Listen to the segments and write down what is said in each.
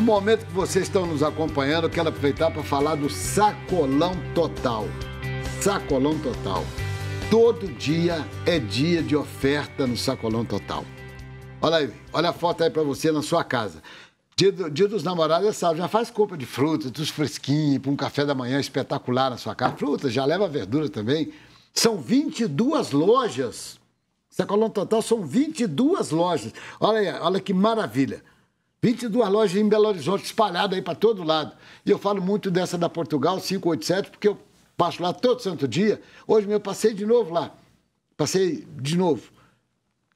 No momento que vocês estão nos acompanhando, eu quero aproveitar para falar do Sacolão Total. Sacolão Total. Todo dia é dia de oferta no Sacolão Total. Olha aí, olha a foto aí para você na sua casa. Dia, do, dia, dos namorados, é sábado, já faz compra de frutas, dos fresquinhos, para um café da manhã espetacular na sua casa. Frutas, já leva verdura também. São 22 lojas. Sacolão Total são 22 lojas. Olha aí, olha que maravilha. 22 lojas em Belo Horizonte, espalhadas aí para todo lado. E eu falo muito dessa da Portugal 587, porque eu passo lá todo santo dia. Hoje mesmo eu passei de novo lá. Passei de novo.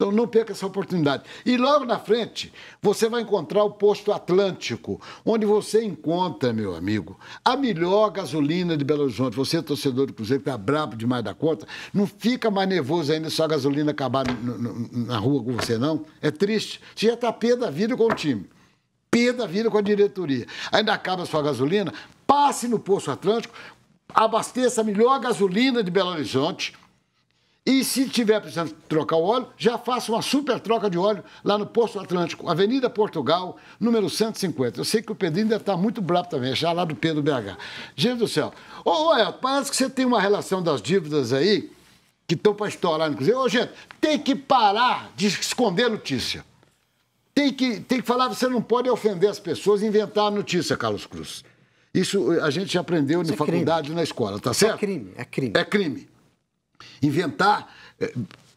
Então não perca essa oportunidade. E logo na frente, você vai encontrar o posto Atlântico, onde você encontra, meu amigo, a melhor gasolina de Belo Horizonte. Você, torcedor do Cruzeiro, que está é brabo demais da conta, não fica mais nervoso ainda se a gasolina acabar no, no, na rua com você, não. É triste. Você já está pé da vida com o time. Pé da vida com a diretoria. Ainda acaba a sua gasolina, passe no posto Atlântico, abasteça a melhor gasolina de Belo Horizonte e se tiver precisando trocar o óleo, já faça uma super troca de óleo lá no Posto Atlântico, Avenida Portugal, número 150. Eu sei que o Pedrinho deve estar muito bravo também, já lá do Pedro BH. Gente do céu. Ô, ô El, parece que você tem uma relação das dívidas aí que estão para estourar, inclusive. Ô, gente, tem que parar de esconder notícia. Tem que, tem que falar, você não pode ofender as pessoas e inventar a notícia, Carlos Cruz. Isso a gente aprendeu Isso na é faculdade crime. na escola, tá é certo? É crime, é crime. É crime. Inventar eh,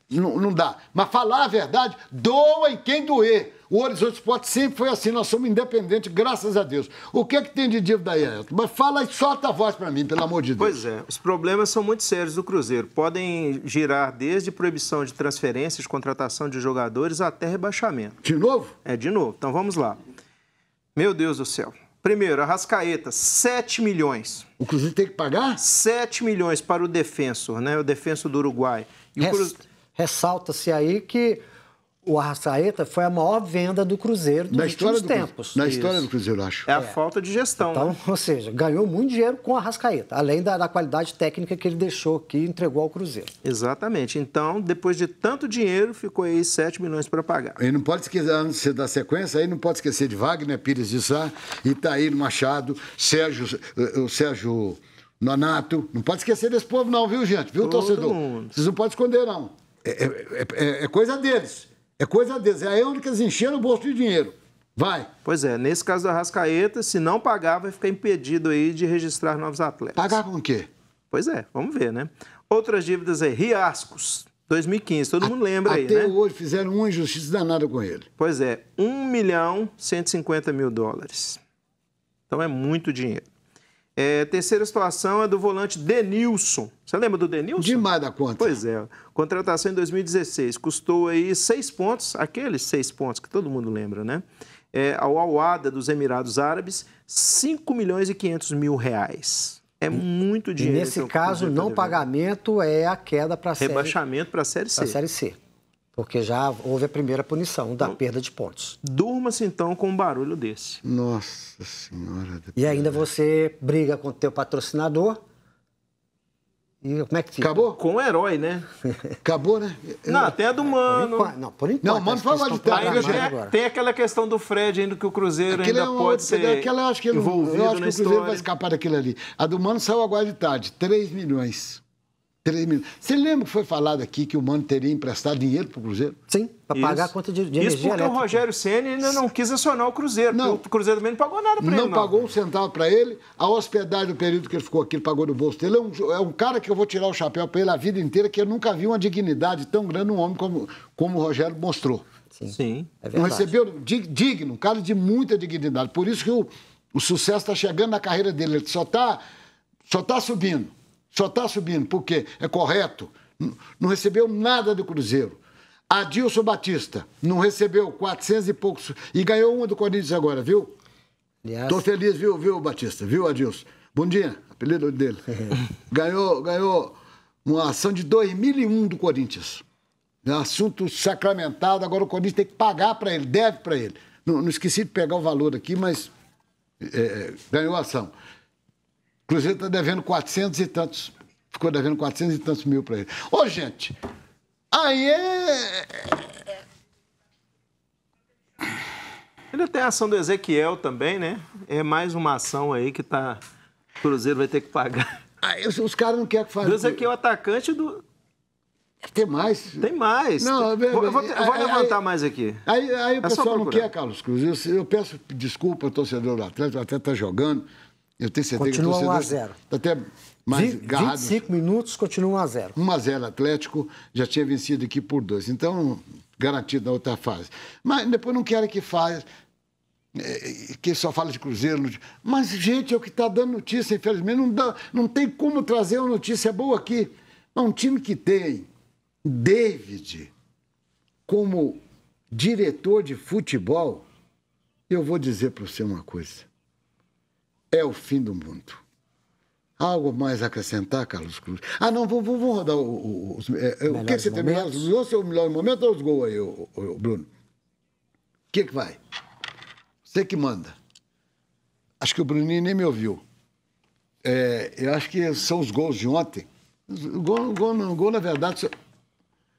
não, não dá. Mas falar a verdade, doa em quem doer. O Horizonte Esporte sempre foi assim, nós somos independentes, graças a Deus. O que é que tem de dívida aí, Ayrton? Mas fala e solta a voz para mim, pelo amor de Deus. Pois é, os problemas são muito sérios do Cruzeiro. Podem girar desde proibição de transferências, contratação de jogadores, até rebaixamento. De novo? É, de novo. Então vamos lá. Meu Deus do céu. Primeiro, Arrascaeta, 7 milhões. O Cruzeiro tem que pagar? 7 milhões para o defensor, né? O defensor do Uruguai. Res... Ressalta-se aí que o Arrascaeta foi a maior venda do Cruzeiro dos na últimos do, tempos. Na Isso. história do Cruzeiro, acho. É a é. falta de gestão. Então, né? ou seja, ganhou muito dinheiro com o Arrascaeta, além da, da qualidade técnica que ele deixou que entregou ao Cruzeiro. Exatamente. Então, depois de tanto dinheiro, ficou aí 7 milhões para pagar. E não pode esquecer, antes da sequência, aí não pode esquecer de Wagner, Pires de Sá, Itair Machado, Sérgio, eh, o Sérgio Nonato. Não pode esquecer desse povo não, viu, gente? Viu, Todo torcedor? Mundo. Vocês não podem esconder, não. é, é, é, é coisa deles. É coisa deles. É a única que encheram o bolso de dinheiro. Vai. Pois é, nesse caso da Rascaeta, se não pagar, vai ficar impedido aí de registrar novos atletas. Pagar com o quê? Pois é, vamos ver, né? Outras dívidas aí, Riascos, 2015, todo a, mundo lembra aí, né? Até hoje fizeram uma injustiça danada com ele. Pois é, 1 milhão 150 mil dólares. Então é muito dinheiro. É, terceira situação é do volante Denilson. Você lembra do Denilson? Demais da conta. Pois é. Contratação em 2016. Custou aí seis pontos, aqueles seis pontos que todo mundo lembra, né? É, ao dos Emirados Árabes, 5 milhões e 500 mil reais. É muito dinheiro. E nesse então, caso, não pagamento é a queda para a série... Rebaixamento para a Série C. Para a Série C. Porque já houve a primeira punição da perda de pontos. Durma-se então com um barulho desse. Nossa Senhora. E ainda você briga com o teu patrocinador. E como é que fica? Acabou? Com o herói, né? Acabou, né? Eu... Não, até a do Mano. Por não, por enquanto. Não, Mano foi valitado. Tem, tem aquela questão do Fred ainda, que o Cruzeiro Aquele ainda é um pode ser aquela, eu acho que ele, envolvido eu acho que o Cruzeiro história. vai escapar daquilo ali. A do Mano saiu agora de tarde, 3 milhões. 3 mil. Você lembra que foi falado aqui que o Mano teria emprestado dinheiro para o Cruzeiro? Sim, para pagar a conta de, de Isso porque elétrica. o Rogério Senna ainda não quis acionar o Cruzeiro. Não, o Cruzeiro também não pagou nada para ele. Não pagou um centavo para ele. A hospedagem, no período que ele ficou aqui, ele pagou no bolso dele. É um, é um cara que eu vou tirar o chapéu para ele a vida inteira, que eu nunca vi uma dignidade tão grande num homem como, como o Rogério mostrou. Sim, Sim é verdade. Não recebeu digno, um cara de muita dignidade. Por isso que o, o sucesso está chegando na carreira dele. Ele só está só tá subindo. Só está subindo porque é correto. Não recebeu nada do Cruzeiro. Adilson Batista não recebeu 400 e poucos e ganhou uma do Corinthians agora, viu? Estou feliz, viu, viu, Batista? Viu, Adilson? Bom dia, apelido dele. ganhou, ganhou uma ação de 2001 do Corinthians. É um assunto sacramentado, agora o Corinthians tem que pagar para ele, deve para ele. Não, não, esqueci de pegar o valor aqui, mas é, é ganhou a ação. O Cruzeiro está devendo 400 e tantos. Ficou devendo 400 e tantos mil para ele. Ô, gente, aí é, é. Ele tem a ação do Ezequiel também, né? É mais uma ação aí que tá... o Cruzeiro vai ter que pagar. Aí, os caras não querem que faça. Do Ezequiel, atacante do, tem mais? Tem mais. Não, eu vou, eu vou, eu vou aí, levantar aí, mais aqui. Aí, aí é o é pessoal não quer, Carlos Cruz. Eu, eu peço desculpa ao torcedor do Atlético, o Atlético está jogando. Eu tenho certeza continua que o 1 x 0 Está Até mais 20, garrado. 25 minutos, continua 1 x 0 1 x 0 Atlético, já tinha vencido aqui por 2. Então, garantido na outra fase. Mas depois não quero que faça. Eh, que só fala de Cruzeiro. Mas, gente, é o que está dando notícia, infelizmente. Não, dá, não tem como trazer uma notícia boa aqui. É um time que tem David como diretor de futebol. Eu vou dizer para você uma coisa. É o fim do mundo. Algo mais a acrescentar, Carlos Cruz? Ah, não, vamos, rodar os. o o é, é, que é você tem melhor? O seu melhor momento ou os gols aí, o, o, o Bruno? O que, que vai? Você que manda. Acho que o Bruninho nem me ouviu. É, eu acho que são os gols de ontem. Gol, gol, não, gol na verdade. Só...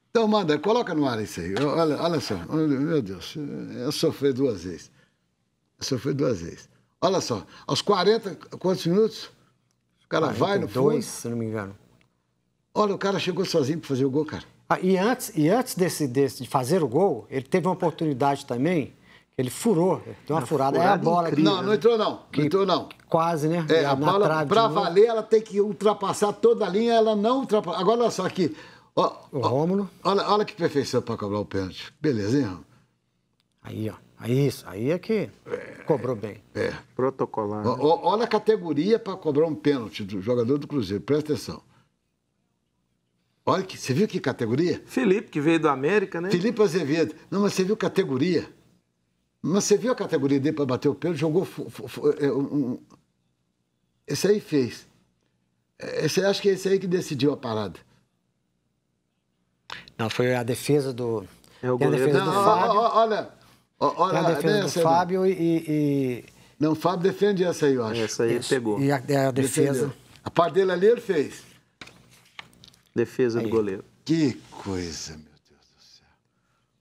Então, manda, coloca no ar isso aí. Olha, olha só. Meu Deus, eu sofri duas vezes. Eu sofri duas vezes. Olha só, aos 40, quantos minutos? O cara 42, vai no fundo. Dois, se não me engano. Olha, o cara chegou sozinho para fazer o gol, cara. Ah, e antes, e antes desse, desse, de fazer o gol, ele teve uma oportunidade também. Ele furou, deu uma, furada. furada. É a bola incrível, Não, não né? entrou não. Que, não entrou não. Quase, né? É, a bola, para valer, ela tem que ultrapassar toda a linha, ela não ultrapassa. Agora, olha só aqui. Ó, o ó, Rômulo. Olha, olha que perfeição para cobrar o pênalti. Belezinha. Aí, ó. Isso, aí é que cobrou bem. É. Protocolar. O, o, né? olha a categoria para cobrar um pênalti do jogador do Cruzeiro, presta atenção. Olha, que, você viu que categoria? Felipe, que veio do América, né? Felipe Azevedo. Não, mas você viu categoria. Mas você viu a categoria dele para bater o pênalti, jogou. É, um... Esse aí fez. É, esse, acho que é esse aí que decidiu a parada. Não, foi a defesa do. É o goleiro. Não, do Fábio. Olha, Olha, a defesa né, do Fábio e, e, Não, o Fábio defende essa aí, eu acho. Essa aí Isso. pegou. E a, a defesa. Defendeu. A parte dele ali ele fez. Defesa aí. do goleiro. Que coisa, meu Deus do céu.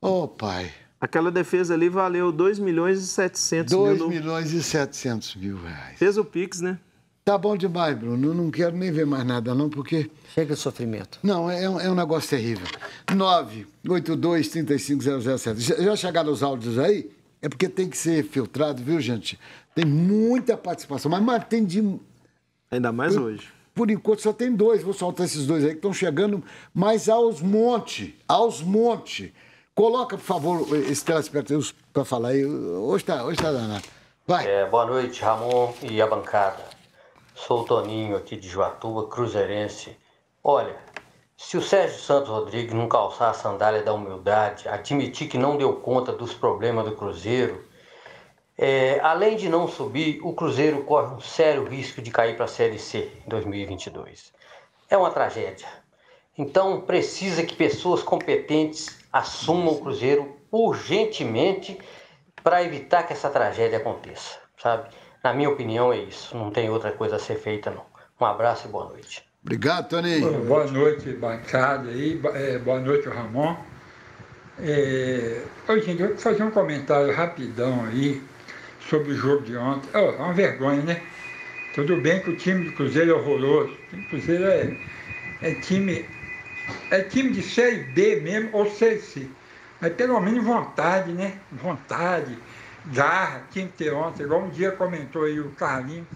Ô, oh, pai. Aquela defesa ali valeu 2 milhões e 700 2 mil. 2 milhões e 700 mil reais. Fez o Pix, né? Tá bom demais, Bruno. Não quero nem ver mais nada, não, porque. Chega o sofrimento. Não, é, é, um, é um negócio terrível. 982-35007. Já, já chegaram os áudios aí? É porque tem que ser filtrado, viu, gente? Tem muita participação, mas mantém de. Ainda mais por, hoje. Por enquanto só tem dois. Vou soltar esses dois aí que estão chegando, mas aos monte aos monte. Coloca, por favor, esse telespectador para falar aí. Hoje está hoje tá danado. Vai. É, boa noite, Ramon e a bancada. Sou o Toninho aqui de Joatuba, cruzeirense. Olha, se o Sérgio Santos Rodrigues não calçar a sandália da humildade, admitir que não deu conta dos problemas do Cruzeiro, é, além de não subir, o Cruzeiro corre um sério risco de cair para a Série C em 2022. É uma tragédia. Então precisa que pessoas competentes assumam o Cruzeiro urgentemente para evitar que essa tragédia aconteça, sabe? Na minha opinião, é isso. Não tem outra coisa a ser feita, não. Um abraço e boa noite. Obrigado, Tony. Boa noite, bancada aí. É, boa noite, Ramon. É... Oi, gente, eu vou fazer um comentário rapidão aí sobre o jogo de ontem. Oh, é uma vergonha, né? Tudo bem que o time do Cruzeiro é horroroso. O time do Cruzeiro é, é time. É time de Série B mesmo, ou Série C. Mas pelo menos vontade, né? Vontade garra, que ter ontem, igual um dia comentou aí o Carlinhos.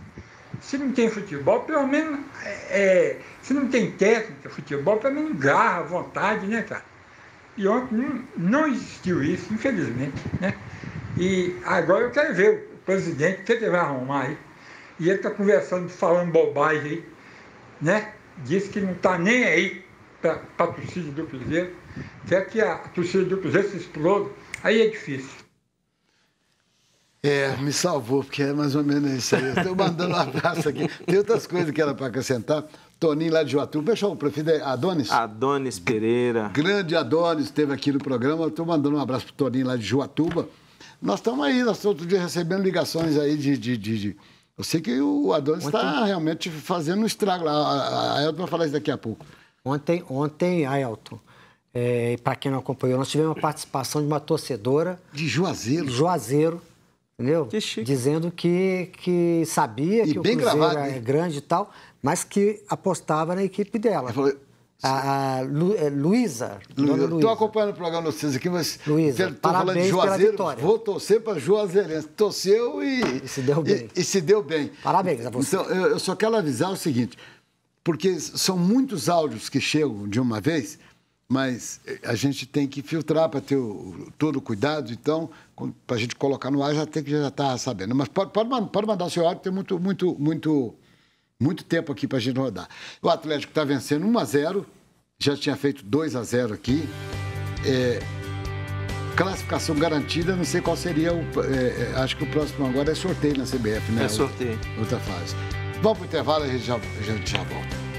Se não tem futebol, pelo menos. É, é se não tem técnica, futebol, pelo menos garra, vontade, né, cara? E ontem não, não existiu isso, infelizmente, né? E agora eu quero ver o presidente, o que é ele vai arrumar aí? E ele está conversando, falando bobagem aí, né? Diz que não está nem aí para a torcida do Cruzeiro, quer que a torcida do Cruzeiro se exploda, aí é difícil. É, me salvou, porque é mais ou menos isso aí. Eu estou mandando um abraço aqui. Tem outras coisas que era para acrescentar. Toninho lá de Joatuba, deixa eu preferir, é Adonis? Adonis Pereira. Grande Adonis, esteve aqui no programa. Estou mandando um abraço para Toninho lá de Joatuba. Nós estamos aí, nós estamos todo dia recebendo ligações aí de, de, de, de... Eu sei que o Adonis está realmente fazendo um estrago lá. A, Elton vai falar isso daqui a pouco. Ontem, ontem a Elton, é, para quem não acompanhou, nós tivemos a participação de uma torcedora. De Juazeiro. Juazeiro entendeu? Que Dizendo que, que sabia e que o Cruzeiro gravado, era né? grande e tal, mas que apostava na equipe dela. Ela falou, a, a Lu, é, Estou é acompanhando o programa de vocês aqui, mas Luiza falando de Juazeiro. Vou torcer para Juazeirense. Torceu e, e se deu bem. E, e, se deu bem. Parabéns a você. Então, eu, eu só quero avisar o seguinte, porque são muitos áudios que chegam de uma vez mas eh, a gente tem que filtrar para ter o, todo o cuidado, então, para a gente colocar no ar, já tem que já estar tá sabendo. Mas pode, pode, pode mandar o seu áudio, tem muito, muito, muito, muito tempo aqui para a gente rodar. O Atlético está vencendo 1 a 0 já tinha feito 2 a 0 aqui. É, classificação garantida, não sei qual seria o. É, é acho que o próximo agora é sorteio na CBF, né? É sorteio. Outra, fase. Vamos para o intervalo e a gente já, a gente já volta.